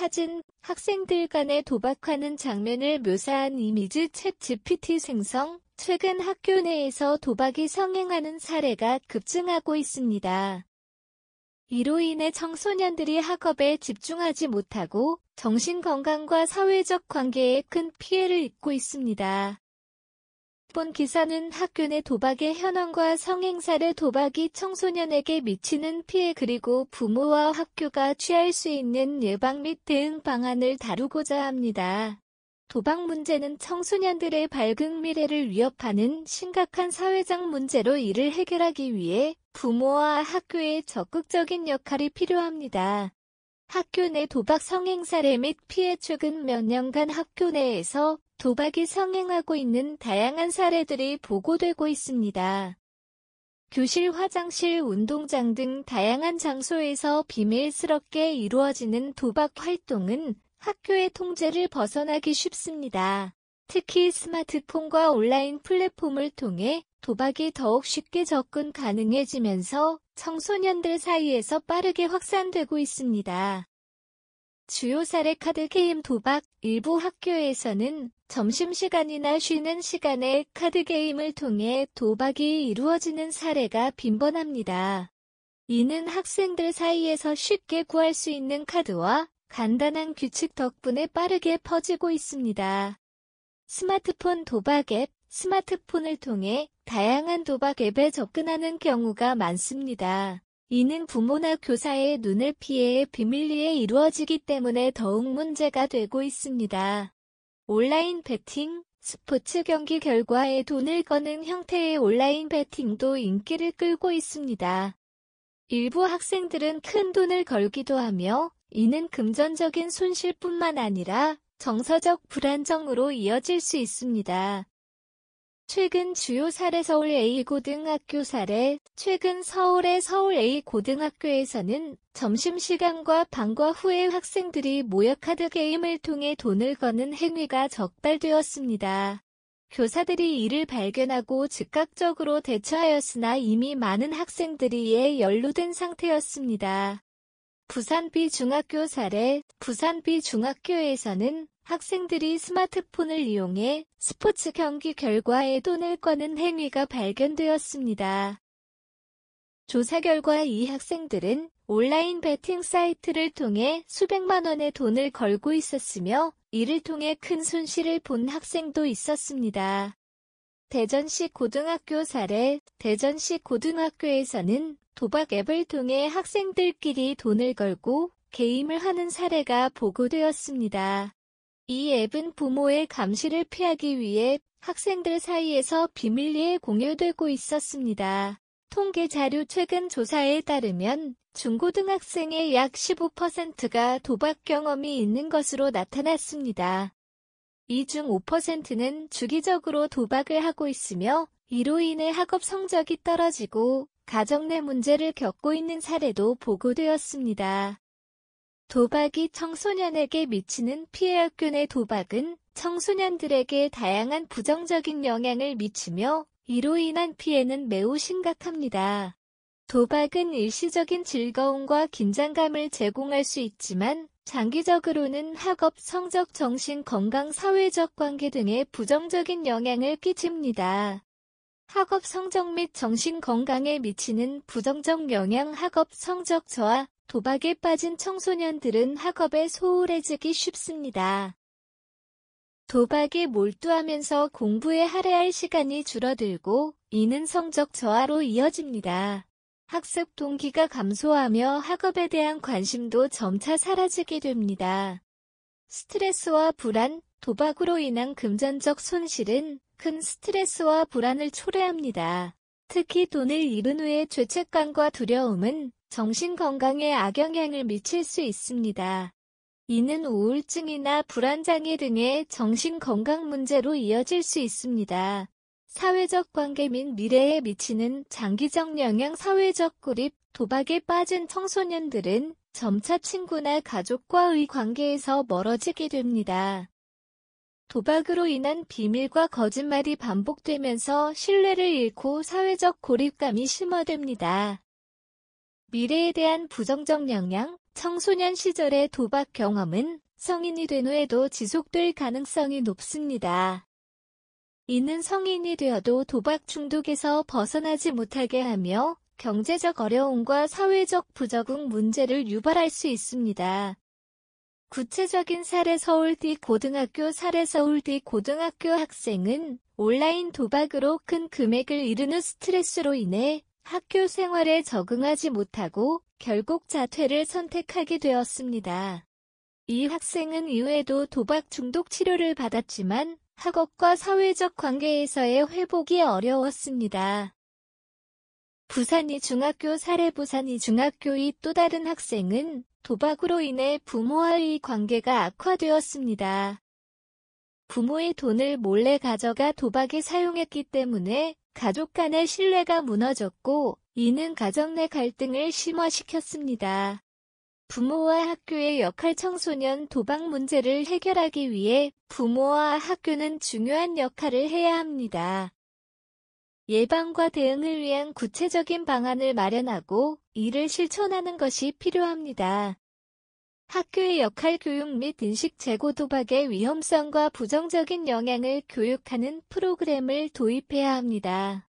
사진, 학생들 간의 도박하는 장면을 묘사한 이미지 챗 GPT 생성, 최근 학교 내에서 도박이 성행하는 사례가 급증하고 있습니다. 이로 인해 청소년들이 학업에 집중하지 못하고 정신건강과 사회적 관계에 큰 피해를 입고 있습니다. 본 기사는 학교 내 도박의 현황과 성행사를 도박이 청소년에게 미치는 피해 그리고 부모와 학교가 취할 수 있는 예방 및 대응 방안을 다루고자 합니다. 도박 문제는 청소년들의 밝은 미래를 위협하는 심각한 사회적 문제로 이를 해결하기 위해 부모와 학교의 적극적인 역할이 필요합니다. 학교 내 도박 성행 사례 및 피해 최근 몇 년간 학교 내에서 도박이 성행하고 있는 다양한 사례들이 보고되고 있습니다. 교실, 화장실, 운동장 등 다양한 장소에서 비밀스럽게 이루어지는 도박 활동은 학교의 통제를 벗어나기 쉽습니다. 특히 스마트폰과 온라인 플랫폼을 통해 도박이 더욱 쉽게 접근 가능해지면서 청소년들 사이에서 빠르게 확산되고 있습니다. 주요 사례 카드 게임 도박, 일부 학교에서는 점심시간이나 쉬는 시간에 카드 게임을 통해 도박이 이루어지는 사례가 빈번합니다. 이는 학생들 사이에서 쉽게 구할 수 있는 카드와 간단한 규칙 덕분에 빠르게 퍼지고 있습니다. 스마트폰 도박 앱, 스마트폰을 통해 다양한 도박 앱에 접근하는 경우가 많습니다. 이는 부모나 교사의 눈을 피해 비밀리에 이루어지기 때문에 더욱 문제가 되고 있습니다. 온라인 배팅 스포츠 경기 결과에 돈을 거는 형태의 온라인 배팅도 인기를 끌고 있습니다. 일부 학생들은 큰 돈을 걸기도 하며 이는 금전적인 손실뿐만 아니라 정서적 불안정으로 이어질 수 있습니다. 최근 주요 사례 서울 A고등학교 사례 최근 서울의 서울 A고등학교에서는 점심시간과 방과 후에 학생들이 모여 카드 게임을 통해 돈을 거는 행위가 적발되었습니다. 교사들이 이를 발견하고 즉각적으로 대처하였으나 이미 많은 학생들이 이에 연루된 상태였습니다. 부산비 중학교 사례 부산비 중학교에서는 학생들이 스마트폰을 이용해 스포츠 경기 결과에 돈을 꺼는 행위가 발견되었습니다. 조사 결과 이 학생들은 온라인 베팅 사이트를 통해 수백만 원의 돈을 걸고 있었으며 이를 통해 큰 손실을 본 학생도 있었습니다. 대전시 고등학교 사례 대전시 고등학교에서는 도박 앱을 통해 학생들끼리 돈을 걸고 게임을 하는 사례가 보고되었습니다. 이 앱은 부모의 감시를 피하기 위해 학생들 사이에서 비밀리에 공유되고 있었습니다. 통계 자료 최근 조사에 따르면 중고등학생의 약 15%가 도박 경험이 있는 것으로 나타났습니다. 이 중 5%는 주기적으로 도박을 하고 있으며 이로 인해 학업 성적이 떨어지고 가정 내 문제를 겪고 있는 사례도 보고되었습니다. 도박이 청소년에게 미치는 피해 학군의 도박은 청소년들에게 다양한 부정적인 영향을 미치며 이로 인한 피해는 매우 심각합니다. 도박은 일시적인 즐거움과 긴장감을 제공할 수 있지만 장기적으로는 학업, 성적, 정신, 건강, 사회적 관계 등의 부정적인 영향을 끼칩니다. 학업 성적 및 정신 건강에 미치는 부정적 영향 학업 성적 저하, 도박에 빠진 청소년들은 학업에 소홀해지기 쉽습니다. 도박에 몰두하면서 공부에 할애할 시간이 줄어들고 이는 성적 저하로 이어집니다. 학습 동기가 감소하며 학업에 대한 관심도 점차 사라지게 됩니다. 스트레스와 불안, 도박으로 인한 금전적 손실은 큰 스트레스와 불안을 초래합니다. 특히 돈을 잃은 후의 죄책감과 두려움은 정신 건강에 악영향을 미칠 수 있습니다. 이는 우울증이나 불안장애 등의 정신 건강 문제로 이어질 수 있습니다. 사회적 관계 및 미래에 미치는 장기적 영향 사회적 고립, 도박에 빠진 청소년들은 점차 친구나 가족과의 관계에서 멀어지게 됩니다. 도박으로 인한 비밀과 거짓말이 반복되면서 신뢰를 잃고 사회적 고립감이 심화됩니다. 미래에 대한 부정적 영향, 청소년 시절의 도박 경험은 성인이 된 후에도 지속될 가능성이 높습니다. 이는 성인이 되어도 도박 중독에서 벗어나지 못하게 하며 경제적 어려움과 사회적 부적응 문제를 유발할 수 있습니다. 구체적인 사례 서울대 고등학교 사례 서울대 고등학교 학생은 온라인 도박으로 큰 금액을 잃은 후 스트레스로 인해 학교 생활에 적응하지 못하고 결국 자퇴를 선택하게 되었습니다. 이 학생은 이후에도 도박 중독 치료를 받았지만 학업과 사회적 관계에서의 회복이 어려웠습니다. 부산이 중학교 사례 부산이 중학교의 또 다른 학생은 도박으로 인해 부모와의 관계가 악화되었습니다. 부모의 돈을 몰래 가져가 도박에 사용했기 때문에 가족 간의 신뢰가 무너졌고 이는 가정 내 갈등을 심화시켰습니다. 부모와 학교의 역할 청소년 도박 문제를 해결하기 위해 부모와 학교는 중요한 역할을 해야 합니다. 예방과 대응을 위한 구체적인 방안을 마련하고 이를 실천하는 것이 필요합니다. 학교의 역할 교육 및 인식 재고 도박의 위험성과 부정적인 영향을 교육하는 프로그램을 도입해야 합니다.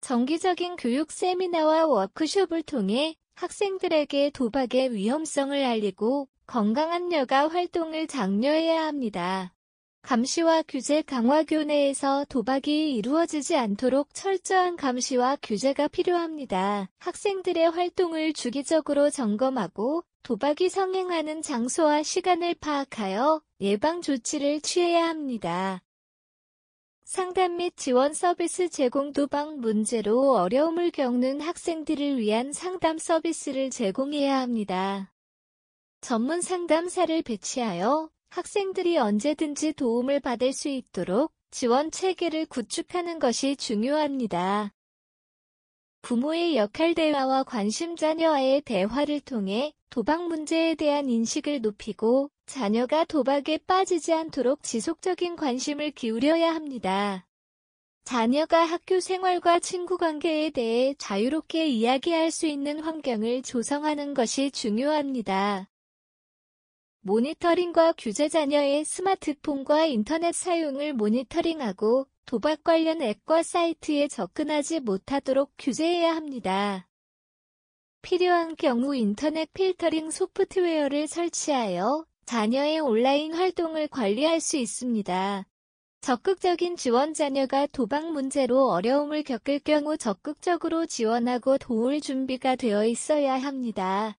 정기적인 교육 세미나와 워크숍을 통해 학생들에게 도박의 위험성을 알리고 건강한 여가 활동을 장려해야 합니다. 감시와 규제 강화 교내에서 도박이 이루어지지 않도록 철저한 감시와 규제가 필요합니다. 학생들의 활동을 주기적으로 점검하고 도박이 성행하는 장소와 시간을 파악하여 예방 조치를 취해야 합니다. 상담 및 지원 서비스 제공 도박 문제로 어려움을 겪는 학생들을 위한 상담 서비스를 제공해야 합니다. 전문 상담사를 배치하여 학생들이 언제든지 도움을 받을 수 있도록 지원 체계를 구축하는 것이 중요합니다. 부모의 역할 대화와 관심 자녀와의 대화를 통해 도박 문제에 대한 인식을 높이고 자녀가 도박에 빠지지 않도록 지속적인 관심을 기울여야 합니다. 자녀가 학교 생활과 친구 관계에 대해 자유롭게 이야기할 수 있는 환경을 조성하는 것이 중요합니다. 모니터링과 규제 자녀의 스마트폰과 인터넷 사용을 모니터링하고 도박 관련 앱과 사이트에 접근하지 못하도록 규제해야 합니다. 필요한 경우 인터넷 필터링 소프트웨어를 설치하여 자녀의 온라인 활동을 관리할 수 있습니다. 적극적인 지원 자녀가 도박 문제로 어려움을 겪을 경우 적극적으로 지원하고 도울 준비가 되어 있어야 합니다.